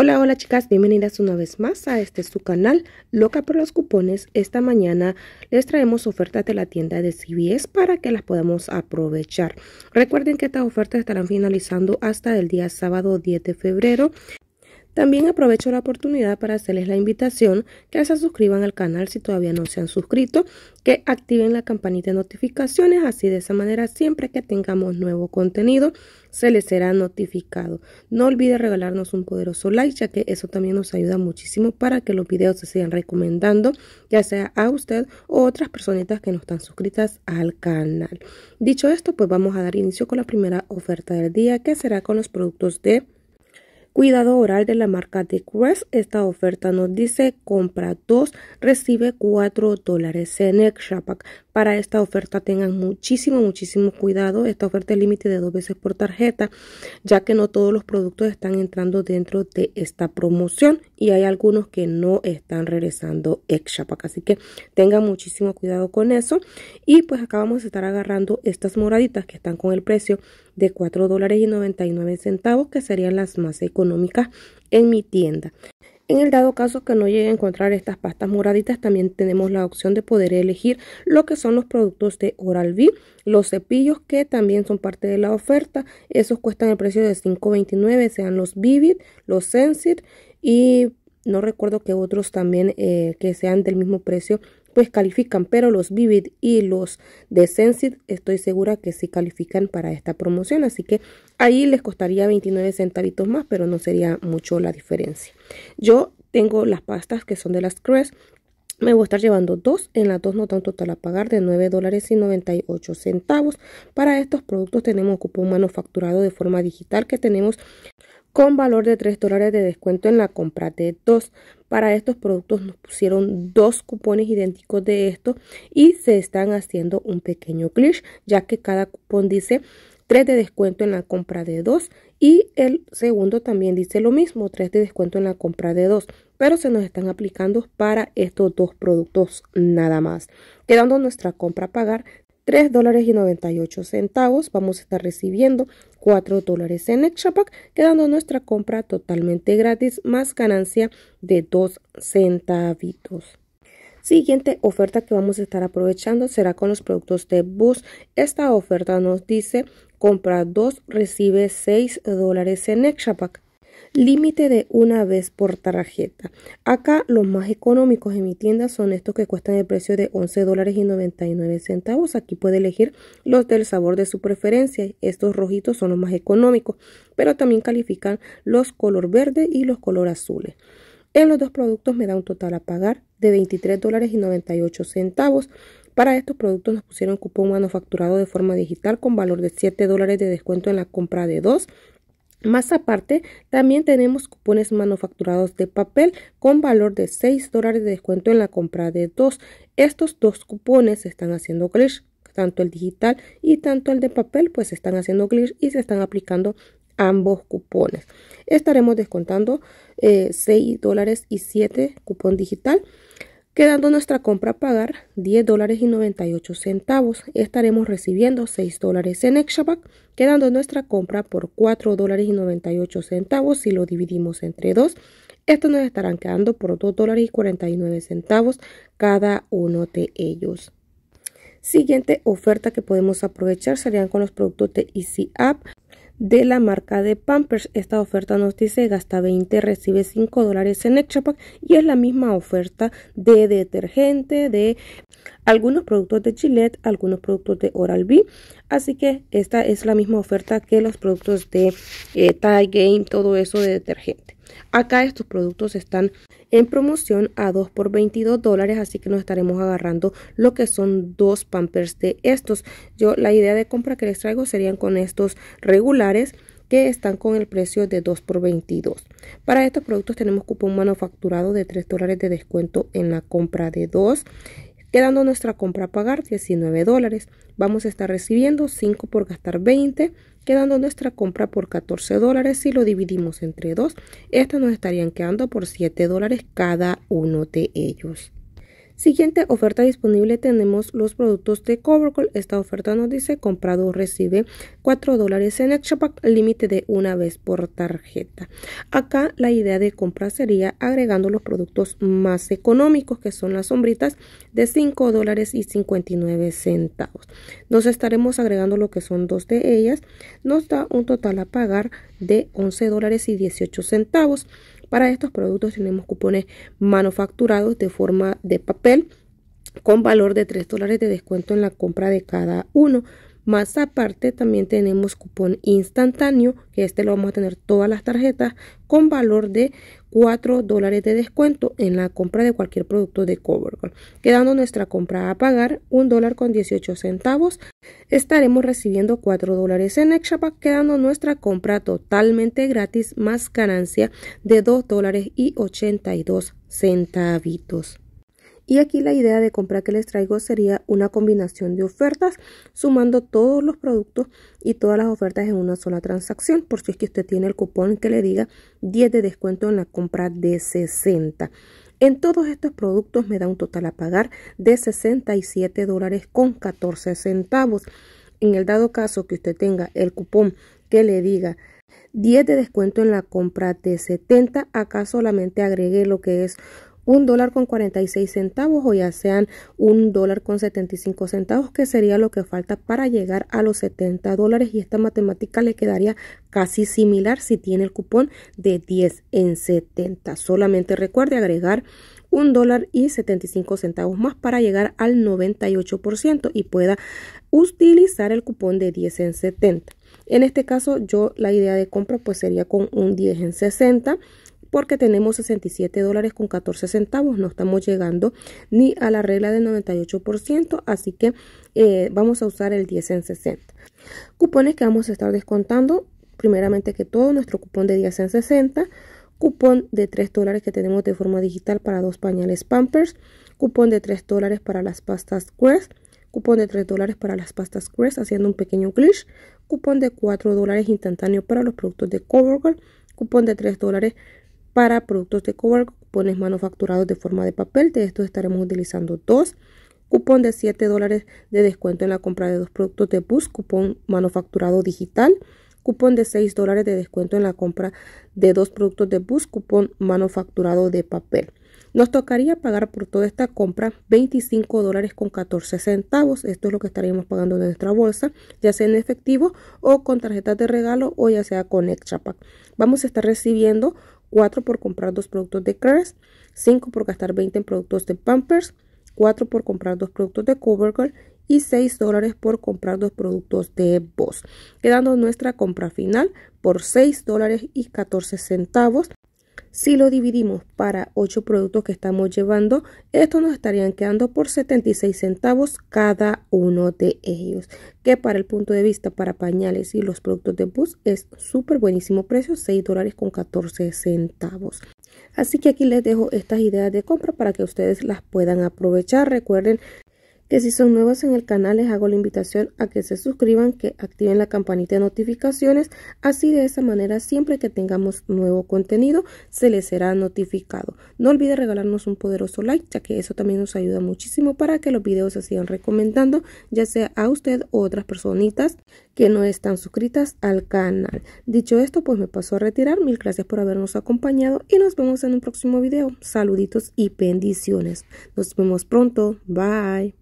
Hola, hola chicas, bienvenidas una vez más a este su canal Loca por los cupones. Esta mañana les traemos ofertas de la tienda de CBS para que las podamos aprovechar. Recuerden que estas ofertas estarán finalizando hasta el día sábado 10 de febrero también aprovecho la oportunidad para hacerles la invitación que se suscriban al canal si todavía no se han suscrito, que activen la campanita de notificaciones, así de esa manera siempre que tengamos nuevo contenido se les será notificado. No olvide regalarnos un poderoso like, ya que eso también nos ayuda muchísimo para que los videos se sigan recomendando, ya sea a usted o otras personitas que no están suscritas al canal. Dicho esto, pues vamos a dar inicio con la primera oferta del día, que será con los productos de Cuidado oral de la marca de Crest. Esta oferta nos dice compra 2, recibe 4 dólares en Extra Pack. Para esta oferta tengan muchísimo, muchísimo cuidado. Esta oferta es límite de dos veces por tarjeta, ya que no todos los productos están entrando dentro de esta promoción y hay algunos que no están regresando extra. Así que tengan muchísimo cuidado con eso. Y pues acá vamos a estar agarrando estas moraditas que están con el precio de $4.99, dólares y 99 centavos, que serían las más económicas en mi tienda. En el dado caso que no llegue a encontrar estas pastas moraditas, también tenemos la opción de poder elegir lo que son los productos de Oral-B, los cepillos que también son parte de la oferta. Esos cuestan el precio de $5.29, sean los Vivid, los Sensit y no recuerdo que otros también eh, que sean del mismo precio pues califican, pero los Vivid y los de Sensit estoy segura que sí califican para esta promoción, así que ahí les costaría 29 centavitos más, pero no sería mucho la diferencia. Yo tengo las pastas que son de las Crest, me voy a estar llevando dos, en las dos no un total a pagar de 9 dólares y 98 centavos. Para estos productos tenemos un cupón manufacturado de forma digital que tenemos con valor de 3 dólares de descuento en la compra de 2. Para estos productos nos pusieron dos cupones idénticos de estos y se están haciendo un pequeño glitch ya que cada cupón dice 3 de descuento en la compra de 2 y el segundo también dice lo mismo, 3 de descuento en la compra de 2, pero se nos están aplicando para estos dos productos nada más, quedando nuestra compra a pagar 3 dólares y 98 centavos. Vamos a estar recibiendo 4 dólares en pack, quedando nuestra compra totalmente gratis más ganancia de 2 centavitos. Siguiente oferta que vamos a estar aprovechando será con los productos de Bus. Esta oferta nos dice compra 2, recibe 6 dólares en extra pack límite de una vez por tarjeta. Acá los más económicos en mi tienda son estos que cuestan el precio de 11 dólares y 99 centavos. Aquí puede elegir los del sabor de su preferencia. Estos rojitos son los más económicos, pero también califican los color verde y los color azules. En los dos productos me da un total a pagar de $23.98. dólares y centavos. Para estos productos nos pusieron cupón manufacturado de forma digital con valor de 7 dólares de descuento en la compra de dos más aparte, también tenemos cupones manufacturados de papel con valor de 6 dólares de descuento en la compra de dos. Estos dos cupones se están haciendo glitch, tanto el digital y tanto el de papel, pues están haciendo glitch y se están aplicando ambos cupones. Estaremos descontando eh, 6 dólares y 7 cupón digital quedando nuestra compra a pagar $10.98, dólares y centavos. Estaremos recibiendo 6 dólares en Exhabac, quedando nuestra compra por $4.98 dólares y centavos si lo dividimos entre dos. Estos nos estarán quedando por $2.49 dólares y centavos cada uno de ellos. Siguiente oferta que podemos aprovechar serían con los productos de Easy App de la marca de Pampers. Esta oferta nos dice gasta 20, recibe 5 dólares en Extra Pack y es la misma oferta de detergente, de algunos productos de Gillette, algunos productos de Oral-B. Así que esta es la misma oferta que los productos de eh, tie Game, todo eso de detergente. Acá estos productos están en promoción a 2 por 22 dólares, así que nos estaremos agarrando lo que son dos pampers de estos. Yo la idea de compra que les traigo serían con estos regulares que están con el precio de 2 por 22. Para estos productos tenemos cupón manufacturado de 3 dólares de descuento en la compra de dos quedando nuestra compra a pagar 19 dólares. Vamos a estar recibiendo 5 por gastar 20, quedando nuestra compra por 14 dólares. Si lo dividimos entre dos, estas nos estarían quedando por 7 dólares cada uno de ellos. Siguiente oferta disponible tenemos los productos de Covercall. Esta oferta nos dice comprado recibe 4 dólares en pack, límite de una vez por tarjeta. Acá la idea de compra sería agregando los productos más económicos que son las sombritas de 5 dólares y 59 centavos. Nos estaremos agregando lo que son dos de ellas. Nos da un total a pagar de 11 dólares y 18 centavos. Para estos productos tenemos cupones manufacturados de forma de papel con valor de 3 dólares de descuento en la compra de cada uno. Más aparte también tenemos cupón instantáneo, que este lo vamos a tener todas las tarjetas con valor de 4 dólares de descuento en la compra de cualquier producto de CoverGirl, quedando nuestra compra a pagar 1 dólar con 18 centavos. Estaremos recibiendo 4 dólares en Extra quedando nuestra compra totalmente gratis más ganancia de 2 dólares y 82 centavitos. Y aquí la idea de compra que les traigo sería una combinación de ofertas, sumando todos los productos y todas las ofertas en una sola transacción, por si es que usted tiene el cupón que le diga 10 de descuento en la compra de 60. En todos estos productos me da un total a pagar de 67 dólares con 14 centavos. En el dado caso que usted tenga el cupón que le diga 10 de descuento en la compra de 70, acá solamente agregué lo que es un dólar con 46 centavos o ya sean un dólar con 75 centavos, que sería lo que falta para llegar a los 70 dólares. Y esta matemática le quedaría casi similar si tiene el cupón de 10 en 70. Solamente recuerde agregar un dólar y 75 centavos más para llegar al 98% y pueda utilizar el cupón de 10 en 70. En este caso yo la idea de compra pues sería con un 10 en 60 porque tenemos 67 dólares con 14 centavos. No estamos llegando ni a la regla del 98%, así que eh, vamos a usar el 10 en 60. Cupones que vamos a estar descontando, primeramente que todo, nuestro cupón de 10 en 60 cupón de 3 dólares que tenemos de forma digital para dos pañales Pampers, cupón de 3 dólares para las pastas Quest. cupón de 3 dólares para las pastas Quest. haciendo un pequeño glitch, cupón de 4 dólares instantáneo para los productos de CoverGirl, cupón de 3 dólares para productos de cobalto, cupones manufacturados de forma de papel, de estos estaremos utilizando dos. Cupón de 7 dólares de descuento en la compra de dos productos de bus, cupón manufacturado digital. Cupón de 6 dólares de descuento en la compra de dos productos de bus, cupón manufacturado de papel. Nos tocaría pagar por toda esta compra 25 dólares con 14 centavos. Esto es lo que estaríamos pagando de nuestra bolsa, ya sea en efectivo o con tarjetas de regalo o ya sea con extra pack. Vamos a estar recibiendo 4 por comprar dos productos de Crest, 5 por gastar 20 en productos de Pampers, 4 por comprar dos productos de CoverGirl y 6 dólares por comprar dos productos de Boss, quedando nuestra compra final por 6 dólares y 14 centavos si lo dividimos para 8 productos que estamos llevando, estos nos estarían quedando por 76 centavos cada uno de ellos, que para el punto de vista para pañales y los productos de bus es súper buenísimo precio, 6 dólares con 14 centavos. Así que aquí les dejo estas ideas de compra para que ustedes las puedan aprovechar. Recuerden que si son nuevas en el canal les hago la invitación a que se suscriban, que activen la campanita de notificaciones, así de esa manera siempre que tengamos nuevo contenido se les será notificado. No olvide regalarnos un poderoso like ya que eso también nos ayuda muchísimo para que los videos se sigan recomendando ya sea a usted o otras personitas que no están suscritas al canal. Dicho esto pues me paso a retirar, mil gracias por habernos acompañado y nos vemos en un próximo video. Saluditos y bendiciones. Nos vemos pronto. Bye.